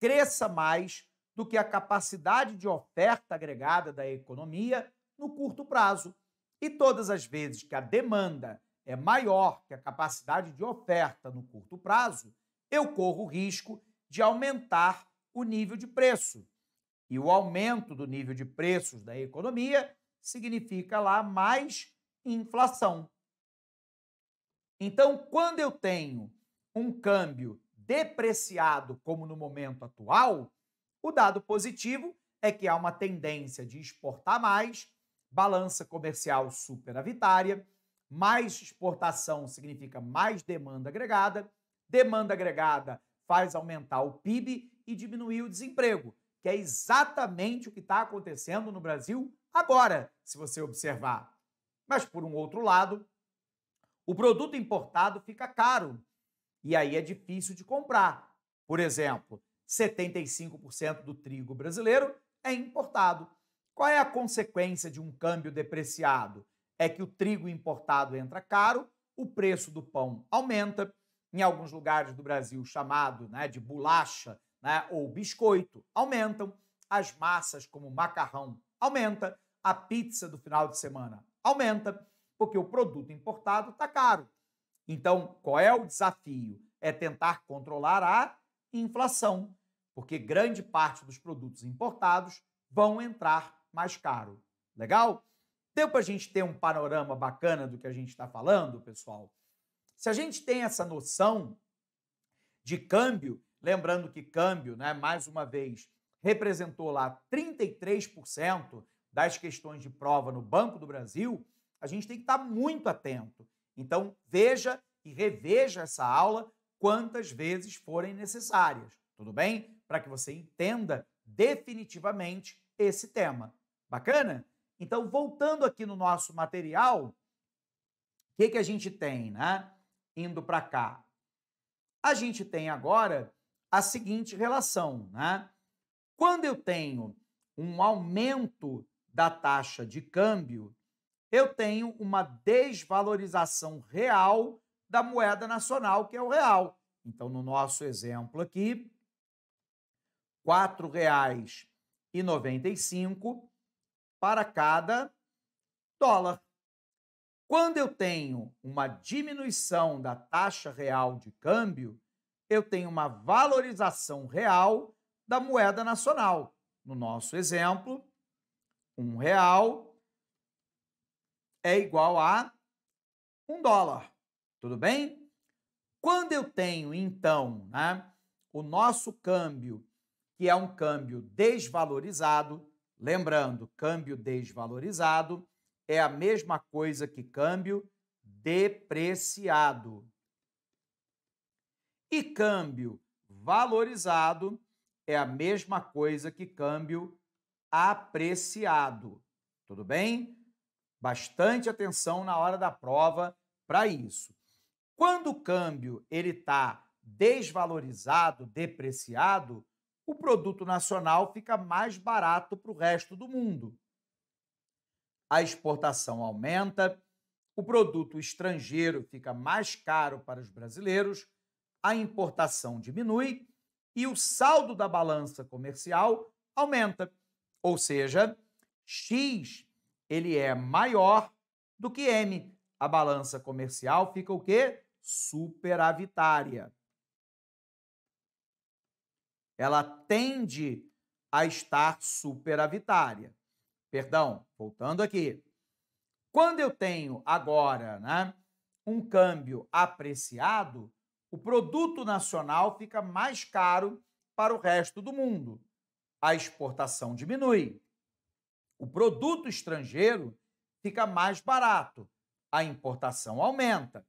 cresça mais do que a capacidade de oferta agregada da economia no curto prazo. E todas as vezes que a demanda é maior que a capacidade de oferta no curto prazo, eu corro o risco de aumentar o nível de preço. E o aumento do nível de preços da economia significa lá mais inflação. Então, quando eu tenho um câmbio depreciado, como no momento atual, o dado positivo é que há uma tendência de exportar mais, balança comercial superavitária, mais exportação significa mais demanda agregada, demanda agregada faz aumentar o PIB e diminuir o desemprego, que é exatamente o que está acontecendo no Brasil agora, se você observar. Mas, por um outro lado, o produto importado fica caro e aí é difícil de comprar. Por exemplo, 75% do trigo brasileiro é importado. Qual é a consequência de um câmbio depreciado? É que o trigo importado entra caro, o preço do pão aumenta. Em alguns lugares do Brasil, chamado né, de bolacha né, ou biscoito, aumentam. As massas, como macarrão, aumenta. A pizza do final de semana aumenta porque o produto importado está caro. Então, qual é o desafio? É tentar controlar a inflação, porque grande parte dos produtos importados vão entrar mais caro. Legal? Deu para a gente ter um panorama bacana do que a gente está falando, pessoal? Se a gente tem essa noção de câmbio, lembrando que câmbio, né, mais uma vez, representou lá 33% das questões de prova no Banco do Brasil, a gente tem que estar muito atento. Então, veja e reveja essa aula quantas vezes forem necessárias, tudo bem? Para que você entenda definitivamente esse tema. Bacana? Então, voltando aqui no nosso material, o que, que a gente tem, né? Indo para cá. A gente tem agora a seguinte relação, né? Quando eu tenho um aumento da taxa de câmbio, eu tenho uma desvalorização real da moeda nacional, que é o real. Então, no nosso exemplo aqui, R$ 4,95 para cada dólar. Quando eu tenho uma diminuição da taxa real de câmbio, eu tenho uma valorização real da moeda nacional. No nosso exemplo, um real é igual a um dólar. Tudo bem? Quando eu tenho, então, né, o nosso câmbio, que é um câmbio desvalorizado, lembrando, câmbio desvalorizado é a mesma coisa que câmbio depreciado. E câmbio valorizado é a mesma coisa que câmbio apreciado. Tudo bem? bastante atenção na hora da prova para isso. Quando o câmbio ele está desvalorizado, depreciado, o produto nacional fica mais barato para o resto do mundo. A exportação aumenta, o produto estrangeiro fica mais caro para os brasileiros, a importação diminui e o saldo da balança comercial aumenta. Ou seja, X ele é maior do que M. A balança comercial fica o quê? Superavitária. Ela tende a estar superavitária. Perdão, voltando aqui. Quando eu tenho agora né, um câmbio apreciado, o produto nacional fica mais caro para o resto do mundo. A exportação diminui o produto estrangeiro fica mais barato, a importação aumenta,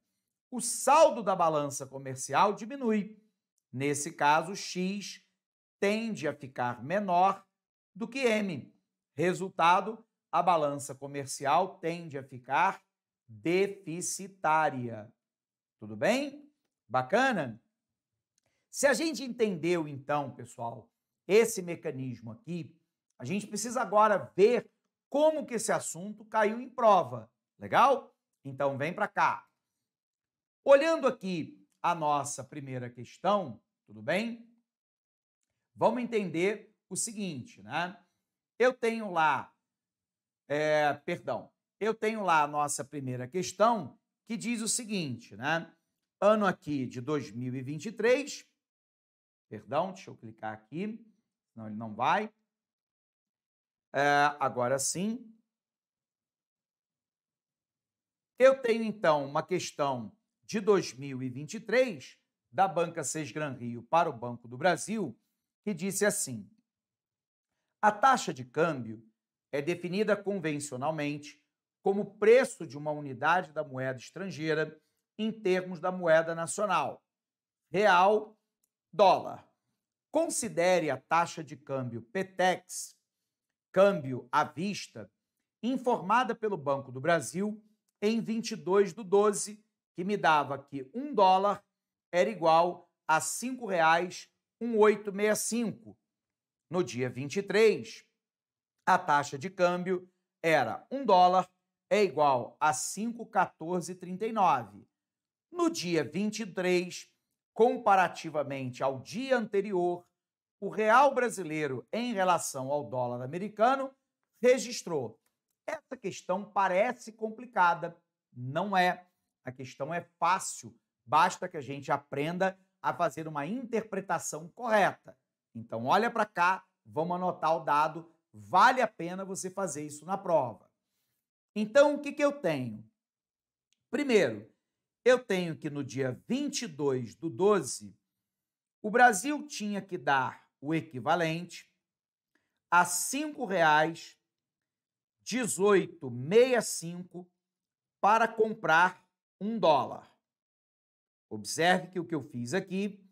o saldo da balança comercial diminui. Nesse caso, X tende a ficar menor do que M. Resultado, a balança comercial tende a ficar deficitária. Tudo bem? Bacana? Se a gente entendeu, então, pessoal, esse mecanismo aqui, a gente precisa agora ver como que esse assunto caiu em prova. Legal? Então vem para cá. Olhando aqui a nossa primeira questão, tudo bem? Vamos entender o seguinte, né? Eu tenho lá, é, perdão, eu tenho lá a nossa primeira questão que diz o seguinte, né? Ano aqui de 2023, perdão, deixa eu clicar aqui, senão ele não vai. É, agora sim. Eu tenho então uma questão de 2023 da Banca 6 Gran Rio para o Banco do Brasil, que disse assim: a taxa de câmbio é definida convencionalmente como o preço de uma unidade da moeda estrangeira em termos da moeda nacional, real, dólar. Considere a taxa de câmbio PTEX câmbio à vista, informada pelo Banco do Brasil em 22 do 12, que me dava que um dólar era igual a R$ 5,1865. No dia 23, a taxa de câmbio era um dólar é igual a 5,1439. No dia 23, comparativamente ao dia anterior, o real brasileiro em relação ao dólar americano registrou. Essa questão parece complicada, não é. A questão é fácil, basta que a gente aprenda a fazer uma interpretação correta. Então, olha para cá, vamos anotar o dado, vale a pena você fazer isso na prova. Então, o que, que eu tenho? Primeiro, eu tenho que no dia 22 do 12, o Brasil tinha que dar o equivalente a R$ 5,1865 para comprar um dólar. Observe que o que eu fiz aqui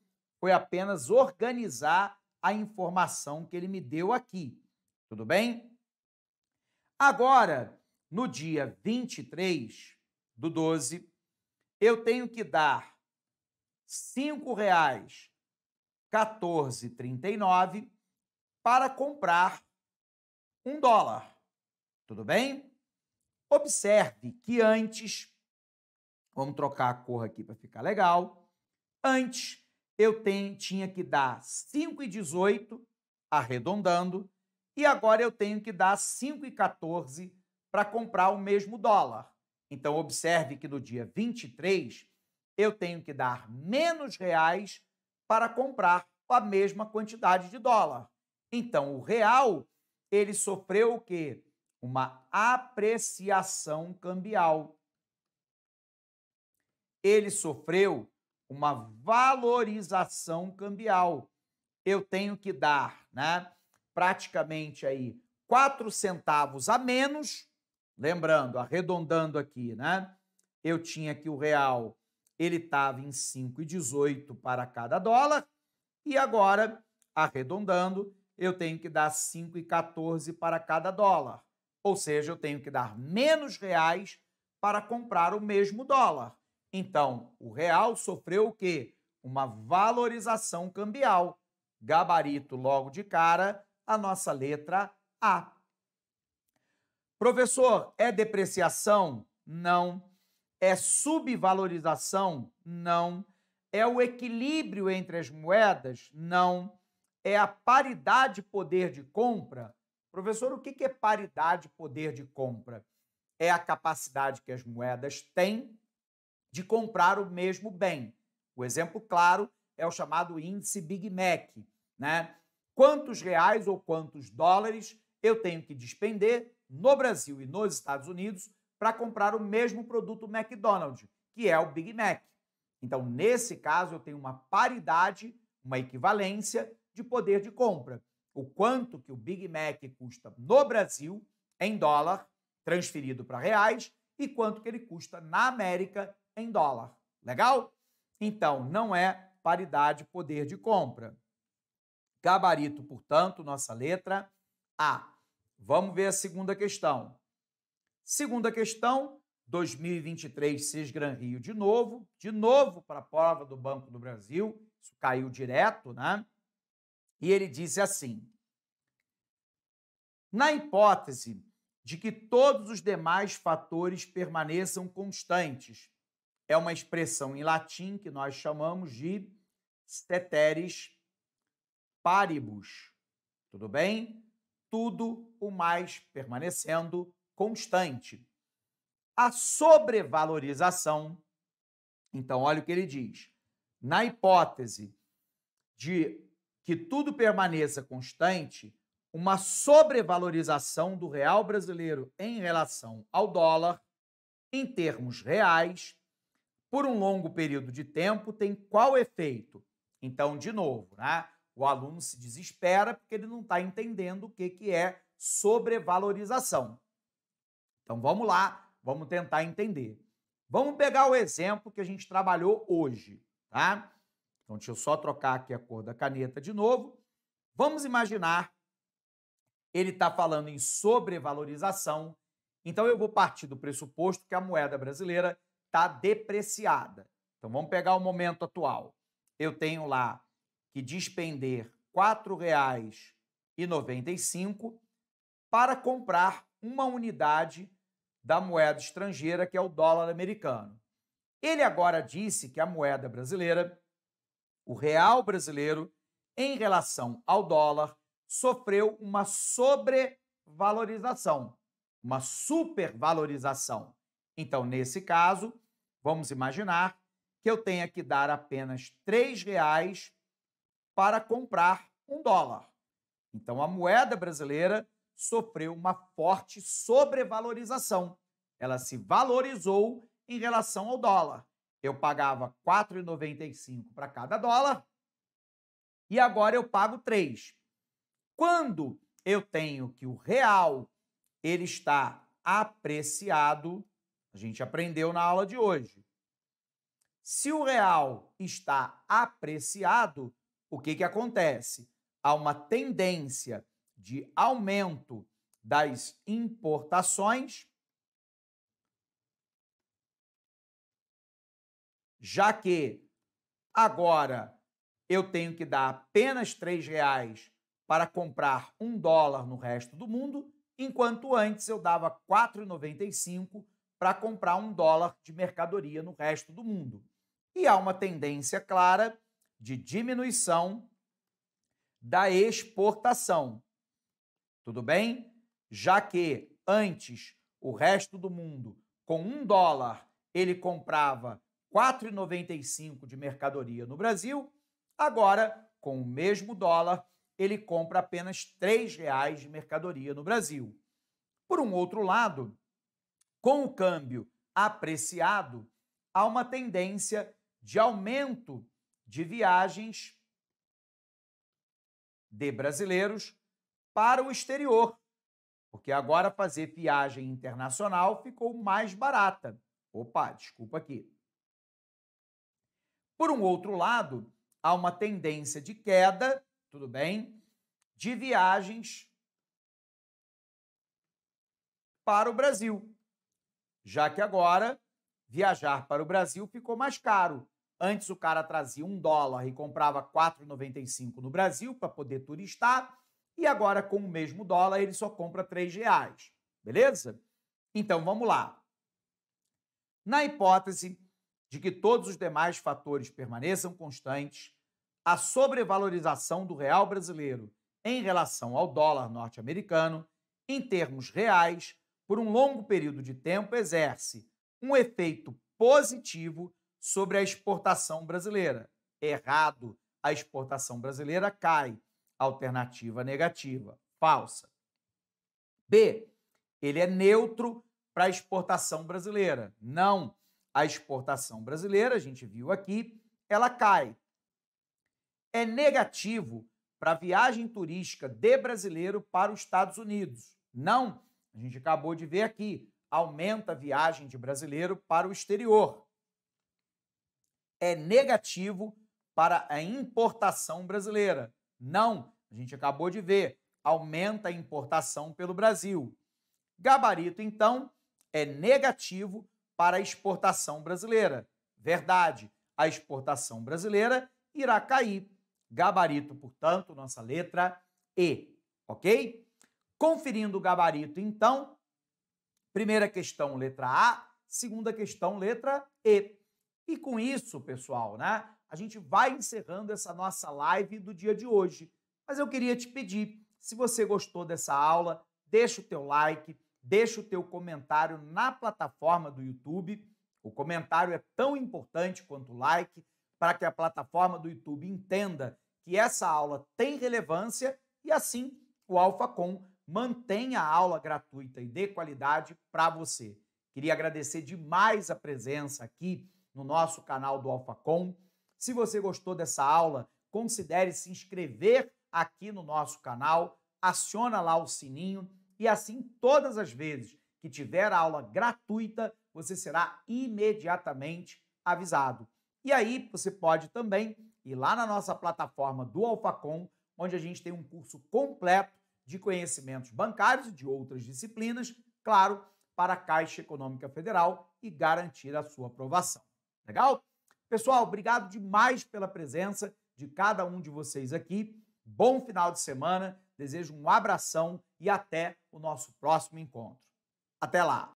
foi apenas organizar a informação que ele me deu aqui. Tudo bem? Agora, no dia 23 do 12, eu tenho que dar R$ 5,00 14,39 para comprar um dólar. Tudo bem? Observe que antes, vamos trocar a cor aqui para ficar legal. Antes eu tenho, tinha que dar 5,18 arredondando e agora eu tenho que dar 5,14 para comprar o mesmo dólar. Então observe que no dia 23 eu tenho que dar menos reais para comprar a mesma quantidade de dólar. Então, o real, ele sofreu o quê? Uma apreciação cambial. Ele sofreu uma valorização cambial. Eu tenho que dar, né, praticamente aí 4 centavos a menos, lembrando, arredondando aqui, né? Eu tinha que o real ele estava em 5,18 para cada dólar, e agora, arredondando, eu tenho que dar 5,14 para cada dólar. Ou seja, eu tenho que dar menos reais para comprar o mesmo dólar. Então, o real sofreu o quê? Uma valorização cambial. Gabarito logo de cara, a nossa letra A. Professor, é depreciação? Não é subvalorização? Não. É o equilíbrio entre as moedas? Não. É a paridade poder de compra? Professor, o que é paridade poder de compra? É a capacidade que as moedas têm de comprar o mesmo bem. O exemplo claro é o chamado índice Big Mac, né? Quantos reais ou quantos dólares eu tenho que despender no Brasil e nos Estados Unidos para comprar o mesmo produto McDonald's, que é o Big Mac. Então, nesse caso, eu tenho uma paridade, uma equivalência de poder de compra. O quanto que o Big Mac custa no Brasil, em dólar, transferido para reais, e quanto que ele custa na América, em dólar. Legal? Então, não é paridade poder de compra. Gabarito, portanto, nossa letra A. Vamos ver a segunda questão. Segunda questão, 2023 Cisgran Rio de novo, de novo para a prova do Banco do Brasil, isso caiu direto, né? E ele disse assim: Na hipótese de que todos os demais fatores permaneçam constantes, é uma expressão em latim que nós chamamos de steteris paribus. Tudo bem? Tudo o mais permanecendo constante. A sobrevalorização, então olha o que ele diz. Na hipótese de que tudo permaneça constante, uma sobrevalorização do real brasileiro em relação ao dólar, em termos reais, por um longo período de tempo, tem qual efeito? Então, de novo, né? o aluno se desespera porque ele não está entendendo o que, que é sobrevalorização. Então vamos lá, vamos tentar entender. Vamos pegar o exemplo que a gente trabalhou hoje, tá? Então deixa eu só trocar aqui a cor da caneta de novo. Vamos imaginar ele está falando em sobrevalorização. Então eu vou partir do pressuposto que a moeda brasileira está depreciada. Então vamos pegar o momento atual. Eu tenho lá que despender R$ 4,95 para comprar uma unidade da moeda estrangeira, que é o dólar americano. Ele agora disse que a moeda brasileira, o real brasileiro, em relação ao dólar, sofreu uma sobrevalorização, uma supervalorização. Então, nesse caso, vamos imaginar que eu tenha que dar apenas três reais para comprar um dólar. Então, a moeda brasileira sofreu uma forte sobrevalorização. Ela se valorizou em relação ao dólar. Eu pagava 4,95 para cada dólar e agora eu pago 3. Quando eu tenho que o real ele está apreciado, a gente aprendeu na aula de hoje. Se o real está apreciado, o que, que acontece? Há uma tendência de aumento das importações, já que agora eu tenho que dar apenas R$ reais para comprar um dólar no resto do mundo, enquanto antes eu dava 4,95 para comprar um dólar de mercadoria no resto do mundo. E há uma tendência clara de diminuição da exportação. Tudo bem? Já que antes o resto do mundo, com um dólar, ele comprava 4,95 de mercadoria no Brasil, agora, com o mesmo dólar, ele compra apenas R$ reais de mercadoria no Brasil. Por um outro lado, com o câmbio apreciado, há uma tendência de aumento de viagens de brasileiros para o exterior, porque agora fazer viagem internacional ficou mais barata. Opa, desculpa aqui. Por um outro lado, há uma tendência de queda, tudo bem, de viagens para o Brasil, já que agora viajar para o Brasil ficou mais caro. Antes o cara trazia um dólar e comprava 4,95 no Brasil para poder turistar e agora com o mesmo dólar ele só compra R$ reais, beleza? Então vamos lá. Na hipótese de que todos os demais fatores permaneçam constantes, a sobrevalorização do real brasileiro em relação ao dólar norte-americano, em termos reais, por um longo período de tempo, exerce um efeito positivo sobre a exportação brasileira. Errado, a exportação brasileira cai Alternativa negativa, falsa. B. Ele é neutro para a exportação brasileira. Não. A exportação brasileira, a gente viu aqui, ela cai. É negativo para a viagem turística de brasileiro para os Estados Unidos. Não. A gente acabou de ver aqui. Aumenta a viagem de brasileiro para o exterior. É negativo para a importação brasileira. Não, a gente acabou de ver, aumenta a importação pelo Brasil. Gabarito, então, é negativo para a exportação brasileira. Verdade, a exportação brasileira irá cair. Gabarito, portanto, nossa letra E, ok? Conferindo o gabarito, então, primeira questão, letra A, segunda questão, letra E. E com isso, pessoal, né? a gente vai encerrando essa nossa live do dia de hoje. Mas eu queria te pedir, se você gostou dessa aula, deixa o teu like, deixa o teu comentário na plataforma do YouTube. O comentário é tão importante quanto o like para que a plataforma do YouTube entenda que essa aula tem relevância e assim o AlphaCom mantenha a aula gratuita e de qualidade para você. Queria agradecer demais a presença aqui no nosso canal do AlphaCom. Se você gostou dessa aula, considere se inscrever aqui no nosso canal, aciona lá o sininho e assim todas as vezes que tiver aula gratuita, você será imediatamente avisado. E aí você pode também ir lá na nossa plataforma do Alfacom, onde a gente tem um curso completo de conhecimentos bancários e de outras disciplinas, claro, para a Caixa Econômica Federal e garantir a sua aprovação. Legal? Pessoal, obrigado demais pela presença de cada um de vocês aqui. Bom final de semana, desejo um abração e até o nosso próximo encontro. Até lá!